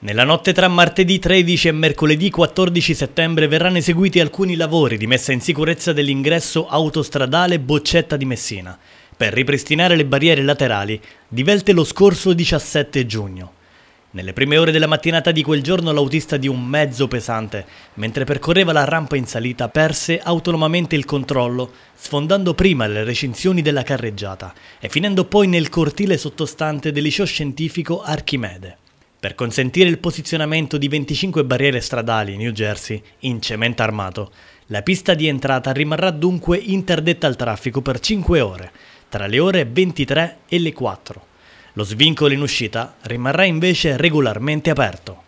Nella notte tra martedì 13 e mercoledì 14 settembre verranno eseguiti alcuni lavori di messa in sicurezza dell'ingresso autostradale Boccetta di Messina per ripristinare le barriere laterali divelte lo scorso 17 giugno. Nelle prime ore della mattinata di quel giorno l'autista di un mezzo pesante, mentre percorreva la rampa in salita, perse autonomamente il controllo, sfondando prima le recinzioni della carreggiata e finendo poi nel cortile sottostante del liceo scientifico Archimede per consentire il posizionamento di 25 barriere stradali in New Jersey in cemento armato. La pista di entrata rimarrà dunque interdetta al traffico per 5 ore, tra le ore 23 e le 4. Lo svincolo in uscita rimarrà invece regolarmente aperto.